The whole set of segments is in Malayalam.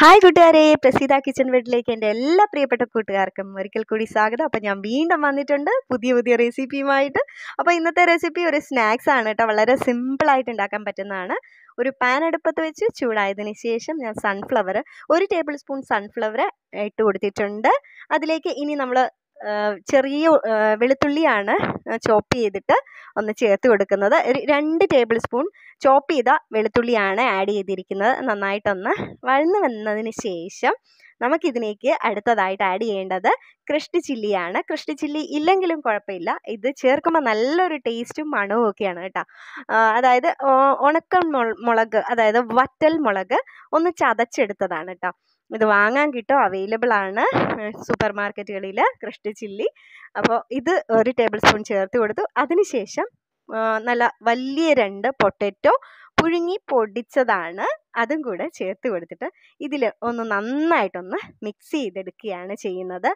ഹായ് കൂട്ടുകാരെ പ്രസീത കിച്ചൺ വീട്ടിലേക്ക് എൻ്റെ എല്ലാ പ്രിയപ്പെട്ട കൂട്ടുകാർക്കും ഒരിക്കൽ കൂടി സ്വാഗതം അപ്പോൾ ഞാൻ വീണ്ടും വന്നിട്ടുണ്ട് പുതിയ പുതിയ റെസിപ്പിയുമായിട്ട് അപ്പോൾ ഇന്നത്തെ റെസിപ്പി ഒരു സ്നാക്സ് ആണ് കേട്ടോ വളരെ സിമ്പിളായിട്ട് ഉണ്ടാക്കാൻ പറ്റുന്നതാണ് ഒരു പാൻ അടുപ്പത്ത് വെച്ച് ചൂടായതിന് ശേഷം ഞാൻ സൺഫ്ലവർ ഒരു ടേബിൾ സ്പൂൺ സൺഫ്ലവർ ഇട്ട് കൊടുത്തിട്ടുണ്ട് അതിലേക്ക് ഇനി നമ്മൾ ചെറിയ വെളുത്തുള്ളിയാണ് ചോപ്പ് ചെയ്തിട്ട് ഒന്ന് ചേർത്ത് കൊടുക്കുന്നത് ഒരു രണ്ട് ടേബിൾ സ്പൂൺ ചോപ്പ് ചെയ്ത വെളുത്തുള്ളിയാണ് ആഡ് ചെയ്തിരിക്കുന്നത് നന്നായിട്ടൊന്ന് വഴന്ന് വന്നതിന് ശേഷം നമുക്കിതിലേക്ക് അടുത്തതായിട്ട് ആഡ് ചെയ്യേണ്ടത് ക്രിഷ്ടി ചില്ലിയാണ് ക്രിഷ്ടി ചില്ലി ഇല്ലെങ്കിലും കുഴപ്പമില്ല ഇത് ചേർക്കുമ്പോൾ നല്ലൊരു ടേസ്റ്റും മണവും ഒക്കെയാണ് കേട്ടോ അതായത് ഉണക്ക മുളക് അതായത് വറ്റൽ മുളക് ഒന്ന് ചതച്ചെടുത്തതാണ് കേട്ടോ ഇത് വാങ്ങാൻ കിട്ടും അവൈലബിൾ ആണ് സൂപ്പർ മാർക്കറ്റുകളിൽ കൃഷ്ണ ചില്ലി അപ്പോൾ ഇത് ഒരു ടേബിൾ സ്പൂൺ ചേർത്ത് കൊടുത്തു അതിനുശേഷം നല്ല വലിയ രണ്ട് പൊട്ടറ്റോ പുഴുങ്ങി പൊടിച്ചതാണ് അതും കൂടെ ചേർത്ത് കൊടുത്തിട്ട് ഇതിൽ ഒന്ന് നന്നായിട്ടൊന്ന് മിക്സ് ചെയ്തെടുക്കുകയാണ് ചെയ്യുന്നത്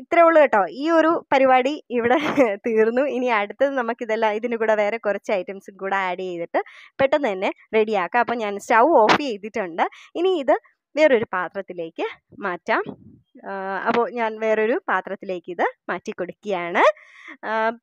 ഇത്രേ ഉള്ളൂ കേട്ടോ ഈ ഒരു പരിപാടി ഇവിടെ തീർന്നു ഇനി അടുത്തത് നമുക്കിതെല്ലാം ഇതിന് കൂടെ വേറെ കുറച്ച് ഐറ്റംസും കൂടെ ആഡ് ചെയ്തിട്ട് പെട്ടെന്ന് തന്നെ റെഡിയാക്കാം അപ്പോൾ ഞാൻ സ്റ്റൗ ഓഫ് ചെയ്തിട്ടുണ്ട് ഇനി ഇത് വേറൊരു പാത്രത്തിലേക്ക് മാറ്റാം അപ്പോൾ ഞാൻ വേറൊരു പാത്രത്തിലേക്ക് ഇത് മാറ്റി കൊടുക്കുകയാണ്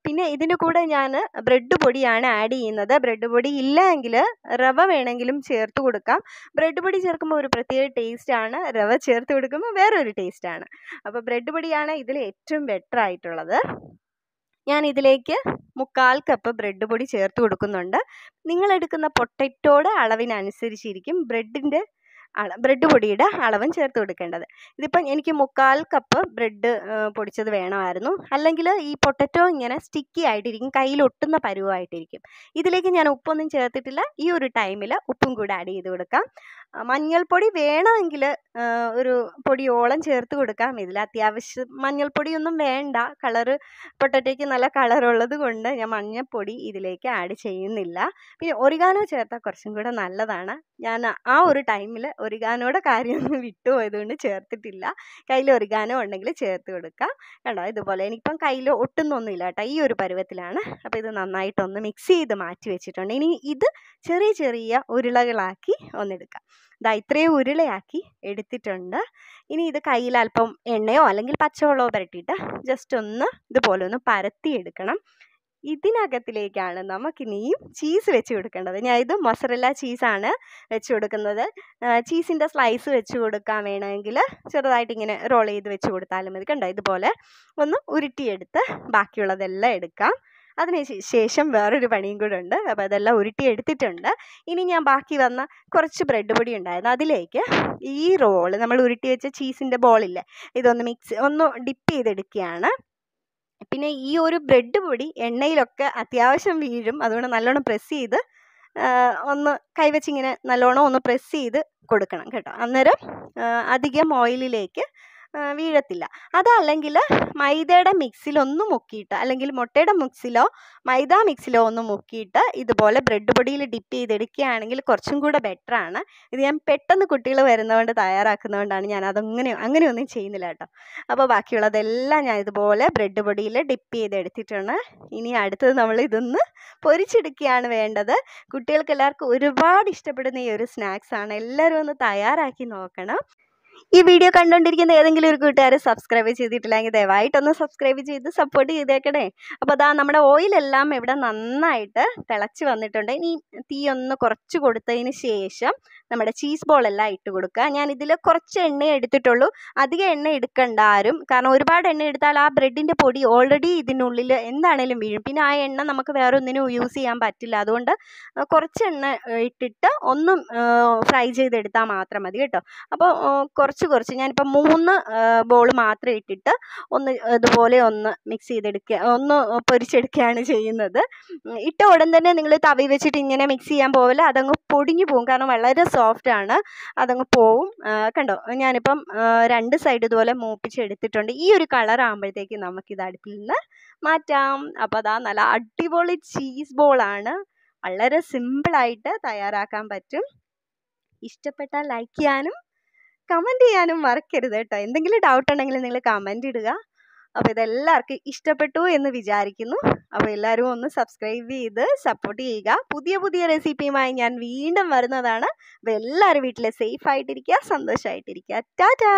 പിന്നെ ഇതിന് കൂടെ ഞാൻ ബ്രെഡ് പൊടിയാണ് ആഡ് ചെയ്യുന്നത് ബ്രെഡ് പൊടി ഇല്ലെങ്കിൽ റവ വേണമെങ്കിലും ചേർത്ത് കൊടുക്കാം ബ്രെഡ് പൊടി ചേർക്കുമ്പോൾ ഒരു പ്രത്യേക ടേസ്റ്റാണ് റവ ചേർത്ത് കൊടുക്കുമ്പോൾ വേറൊരു ടേസ്റ്റാണ് അപ്പോൾ ബ്രെഡ് പൊടിയാണ് ഇതിൽ ഏറ്റവും ബെറ്റർ ആയിട്ടുള്ളത് ഞാൻ ഇതിലേക്ക് മുക്കാൽ കപ്പ് ബ്രെഡ് പൊടി ചേർത്ത് കൊടുക്കുന്നുണ്ട് നിങ്ങൾ പൊട്ടറ്റോയുടെ അളവിനനുസരിച്ചിരിക്കും ബ്രെഡിൻ്റെ ബ്രെഡ് പൊടിയുടെ അളവും ചേർത്ത് കൊടുക്കേണ്ടത് ഇതിപ്പം എനിക്ക് മുക്കാൽ കപ്പ് ബ്രെഡ് പൊടിച്ചത് വേണമായിരുന്നു അല്ലെങ്കിൽ ഈ പൊട്ടറ്റോ ഇങ്ങനെ സ്റ്റിക്കി ആയിട്ടിരിക്കും കയ്യിൽ ഒട്ടുന്ന പരുവമായിട്ടിരിക്കും ഇതിലേക്ക് ഞാൻ ഉപ്പൊന്നും ചേർത്തിട്ടില്ല ഈ ഒരു ടൈമിൽ ഉപ്പും കൂടെ ആഡ് ചെയ്ത് കൊടുക്കാം മഞ്ഞൾപ്പൊടി വേണമെങ്കിൽ ഒരു പൊടിയോളം ചേർത്ത് കൊടുക്കാം ഇതിൽ അത്യാവശ്യം മഞ്ഞൾപ്പൊടിയൊന്നും വേണ്ട കളറ് പൊട്ടറ്റയ്ക്ക് നല്ല കളറുള്ളത് കൊണ്ട് ഞാൻ മഞ്ഞൾപ്പൊടി ഇതിലേക്ക് ആഡ് ചെയ്യുന്നില്ല പിന്നെ ഒറിഗാനോ ചേർത്താൽ കുറച്ചും കൂടെ നല്ലതാണ് ഞാൻ ആ ഒരു ടൈമിൽ ഒറിഗാനോടെ കാര്യമൊന്നും വിട്ടുപോയതുകൊണ്ട് ചേർത്തിട്ടില്ല കയ്യിൽ ഒറിഗാനോ ഉണ്ടെങ്കിൽ ചേർത്ത് കൊടുക്കാം കണ്ടോ ഇതുപോലെ എനിക്കിപ്പം കയ്യിൽ ഒട്ടുന്നൊന്നുമില്ല കേട്ടോ ഈ ഒരു പരുവത്തിലാണ് അപ്പോൾ ഇത് നന്നായിട്ടൊന്ന് മിക്സ് ചെയ്ത് മാറ്റി വെച്ചിട്ടുണ്ട് ഇനി ഇത് ചെറിയ ചെറിയ ഉരുളകളാക്കി ഒന്നെടുക്കാം ഇതാ ഇത്രയും ഉരുളയാക്കി എടുത്തിട്ടുണ്ട് ഇനി ഇത് കയ്യിൽ അല്പം എണ്ണയോ അല്ലെങ്കിൽ പച്ചവെള്ളമോ പരട്ടിയിട്ട് ജസ്റ്റ് ഒന്ന് ഇതുപോലെ ഒന്ന് പരത്തിയെടുക്കണം ഇതിനകത്തിലേക്കാണ് നമുക്കിനിയും ചീസ് വെച്ച് കൊടുക്കേണ്ടത് ഞാൻ ഇത് മൊസറല്ല ചീസാണ് വെച്ച് കൊടുക്കുന്നത് ചീസിൻ്റെ സ്ലൈസ് വെച്ച് കൊടുക്കാൻ വേണമെങ്കിൽ ചെറുതായിട്ട് ഇങ്ങനെ റോൾ ചെയ്ത് വെച്ച് കൊടുത്താലും മതി കണ്ടോ ഇതുപോലെ ഒന്ന് ഉരുട്ടിയെടുത്ത് ബാക്കിയുള്ളതെല്ലാം എടുക്കാം അതിന് ശേഷം വേറൊരു പണിയും കൂടെ ഉണ്ട് അപ്പോൾ അതെല്ലാം ഉരുട്ടി എടുത്തിട്ടുണ്ട് ഇനി ഞാൻ ബാക്കി വന്ന കുറച്ച് ബ്രെഡ് പൊടി ഉണ്ടായിരുന്നു അതിലേക്ക് ഈ റോള് നമ്മൾ ഉരുട്ടി വെച്ച ചീസിൻ്റെ ബോളില്ലേ ഇതൊന്ന് മിക്സ് ഒന്ന് ഡിപ്പ് ചെയ്തെടുക്കുകയാണ് പിന്നെ ഈ ഒരു ബ്രെഡ് പൊടി എണ്ണയിലൊക്കെ അത്യാവശ്യം വീഴും അതുകൊണ്ട് നല്ലോണം പ്രസ് ചെയ്ത് ഒന്ന് കൈവച്ചിങ്ങനെ നല്ലോണം ഒന്ന് പ്രസ് ചെയ്ത് കൊടുക്കണം കേട്ടോ അന്നേരം അധികം ഓയിലിലേക്ക് വീഴത്തില്ല അതല്ലെങ്കിൽ മൈദയുടെ മിക്സിലൊന്ന് മുക്കിയിട്ട് അല്ലെങ്കിൽ മുട്ടയുടെ മിക്സിലോ മൈദ മിക്സിലോ ഒന്ന് മുക്കിയിട്ട് ഇതുപോലെ ബ്രെഡ് പൊടിയിൽ ഡിപ്പ് ചെയ്തെടുക്കുകയാണെങ്കിൽ കുറച്ചും കൂടെ ബെറ്ററാണ് ഇത് ഞാൻ പെട്ടെന്ന് കുട്ടികൾ വരുന്നതുകൊണ്ട് തയ്യാറാക്കുന്നതുകൊണ്ടാണ് ഞാൻ അതങ്ങനെ അങ്ങനെയൊന്നും ചെയ്യുന്നില്ല കേട്ടോ അപ്പോൾ ബാക്കിയുള്ളതെല്ലാം ഞാൻ ഇതുപോലെ ബ്രെഡ് പൊടിയിൽ ഡിപ്പ് ചെയ്തെടുത്തിട്ടാണ് ഇനി അടുത്തത് നമ്മൾ ഇതൊന്ന് പൊരിച്ചെടുക്കുകയാണ് വേണ്ടത് കുട്ടികൾക്ക് എല്ലാവർക്കും ഒരുപാട് ഇഷ്ടപ്പെടുന്ന ഈ ഒരു സ്നാക്സാണ് എല്ലാവരും ഒന്ന് തയ്യാറാക്കി നോക്കണം ഈ വീഡിയോ കണ്ടുകൊണ്ടിരിക്കുന്ന ഏതെങ്കിലും ഒരു കൂട്ടുകാരെ സബ്സ്ക്രൈബ് ചെയ്തിട്ടില്ലെങ്കിൽ ദയവായിട്ടൊന്ന് സബ്സ്ക്രൈബ് ചെയ്ത് സപ്പോർട്ട് ചെയ്തേക്കണേ അപ്പോൾ അതാ നമ്മുടെ ഓയിലെല്ലാം ഇവിടെ നന്നായിട്ട് തിളച്ച് വന്നിട്ടുണ്ട് ഇനി തീ ഒന്ന് കുറച്ച് കൊടുത്തതിന് ശേഷം നമ്മുടെ ചീസ് ബോൾ എല്ലാം ഇട്ട് കൊടുക്കുക ഞാൻ ഇതിൽ കുറച്ച് എണ്ണ എടുത്തിട്ടുള്ളൂ അധികം എണ്ണ എടുക്കണ്ട ആരും കാരണം ഒരുപാട് എണ്ണ എടുത്താൽ ആ ബ്രെഡിൻ്റെ പൊടി ഓൾറെഡി ഇതിനുള്ളിൽ എന്താണേലും വീഴും പിന്നെ ആ എണ്ണ നമുക്ക് വേറെ ഒന്നിനും യൂസ് ചെയ്യാൻ പറ്റില്ല അതുകൊണ്ട് കുറച്ച് എണ്ണ ഇട്ടിട്ട് ഒന്നും ഫ്രൈ ചെയ്തെടുത്താൽ മാത്രം മതി കേട്ടോ അപ്പോൾ കുറച്ച് കുറച്ച് ഞാനിപ്പോൾ മൂന്ന് ബോൾ മാത്രം ഇട്ടിട്ട് ഒന്ന് ഇതുപോലെ ഒന്ന് മിക്സ് ചെയ്തെടുക്കുക ഒന്ന് പൊരിച്ചെടുക്കുകയാണ് ചെയ്യുന്നത് ഇട്ട ഉടൻ തന്നെ നിങ്ങൾ തവി വെച്ചിട്ട് ഇങ്ങനെ മിക്സ് ചെയ്യാൻ പോവില്ല അതങ്ങ് പൊടിഞ്ഞു പോകും കാരണം വളരെ സോഫ്റ്റ് ആണ് അതങ്ങ് പോവും കണ്ടോ ഞാനിപ്പം രണ്ട് സൈഡ് ഇതുപോലെ മൂപ്പിച്ചെടുത്തിട്ടുണ്ട് ഈ ഒരു കളർ ആകുമ്പോഴത്തേക്ക് നമുക്കിത് അടുപ്പിൽ നിന്ന് മാറ്റാം അപ്പോൾ അതാ നല്ല അടിപൊളി ചീസ് ബോളാണ് വളരെ സിമ്പിളായിട്ട് തയ്യാറാക്കാൻ പറ്റും ഇഷ്ടപ്പെട്ട ലൈക്ക് ചെയ്യാനും കമൻറ്റ് ചെയ്യാനും മറക്കരുത് കേട്ടോ എന്തെങ്കിലും ഡൗട്ട് ഉണ്ടെങ്കിൽ നിങ്ങൾ കമൻറ്റ് ഇടുക അപ്പോൾ ഇതെല്ലാവർക്കും ഇഷ്ടപ്പെട്ടു എന്ന് വിചാരിക്കുന്നു അപ്പോൾ എല്ലാവരും ഒന്ന് സബ്സ്ക്രൈബ് ചെയ്ത് സപ്പോർട്ട് ചെയ്യുക പുതിയ പുതിയ റെസിപ്പിയുമായി ഞാൻ വീണ്ടും വരുന്നതാണ് അപ്പോൾ എല്ലാവരും വീട്ടിൽ സേഫ് ആയിട്ടിരിക്കുക സന്തോഷമായിട്ടിരിക്കുക ടാറ്റാ